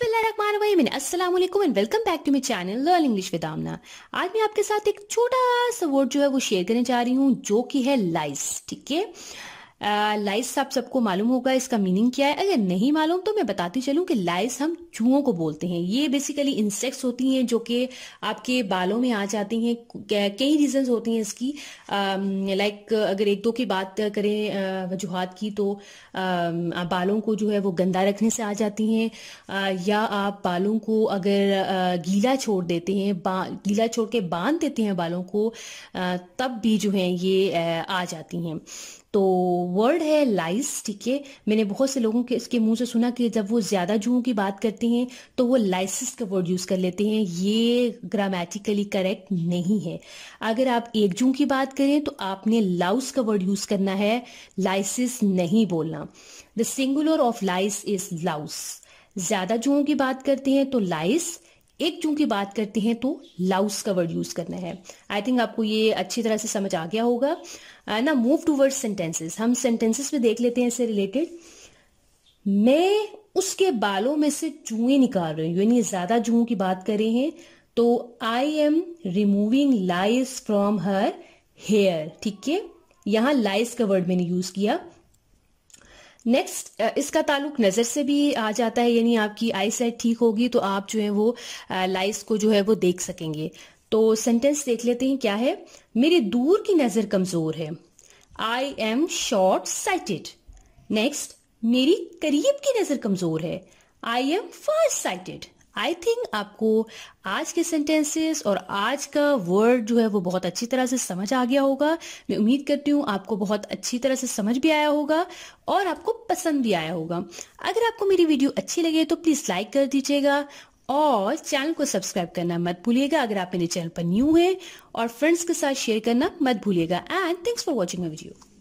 अस्सलाम वालेकुम and welcome back to channel learn English with Aamna आज मैं आपके साथ एक छोटा सा वर्ड जो है वो शेयर करने जा रही हूँ जो कि है लाइस ठीक है लाइस आप सबको मालूम होगा इसका मीनिंग क्या है अगर नहीं मालूम तो मैं बताती चलूँ कि लाइस हम चूहों को बोलते हैं ये बेसिकली इंसेक्ट्स होती हैं जो कि आपके बालों में आ जाती हैं कई रीजंस होती हैं इसकी लाइक अगर एक दो की बात करें वजूहत की तो बालों को जो है वो गंदा रखने से आ जाती हैं या आप बालों को अगर गीला छोड़ देते हैं गीला छोड़ के बांध देते हैं बालों को तब भी जो है ये आ जाती हैं तो वर्ड है लाइस ठीक है मैंने बहुत से लोगों के इसके मुंह से सुना कि जब वो ज्यादा जुओं की बात करते हैं तो वो लाइसिस का वर्ड यूज कर लेते हैं ये ग्रामेटिकली करेक्ट नहीं है अगर आप एक जू की बात करें तो आपने लाउस का वर्ड यूज करना है लाइसिस नहीं बोलना the singular of lice is louse ज्यादा जुओं की बात करते हैं तो लाइस एक जू की बात करते हैं तो लाउस का वर्ड यूज करना है आई थिंक आपको ये अच्छी तरह से समझ आ गया होगा ना मूव टू वर्ड सेंटेंसेस हम सेंटेंसेस में देख लेते हैं इससे रिलेटेड मैं उसके बालों में से चूहे निकाल रही हूं यानी ज्यादा चूहों की बात करें हैं तो I am removing lice from her hair ठीक है यहां लाइस का वर्ड मैंने यूज किया नेक्स्ट uh, इसका ताल्लुक नज़र से भी आ जाता है यानी आपकी आई साइट ठीक होगी तो आप जो है वो लाइस uh, को जो है वो देख सकेंगे तो सेंटेंस देख लेते हैं क्या है मेरी दूर की नज़र कमज़ोर है I am short sighted next मेरी करीब की नज़र कमज़ोर है I am fast sighted I think आपको आज के सेंटेंसेस और आज का वर्ड जो है वो बहुत अच्छी तरह से समझ आ गया होगा मैं उम्मीद करती हूँ आपको बहुत अच्छी तरह से समझ भी आया होगा और आपको पसंद भी आया होगा अगर आपको मेरी वीडियो अच्छी लगे तो प्लीज़ लाइक कर दीजिएगा और चैनल को सब्सक्राइब करना मत भूलिएगा अगर आप मेरे चैनल पर न्यू हैं और फ्रेंड्स के साथ शेयर करना मत भूलिएगा and thanks for watching my video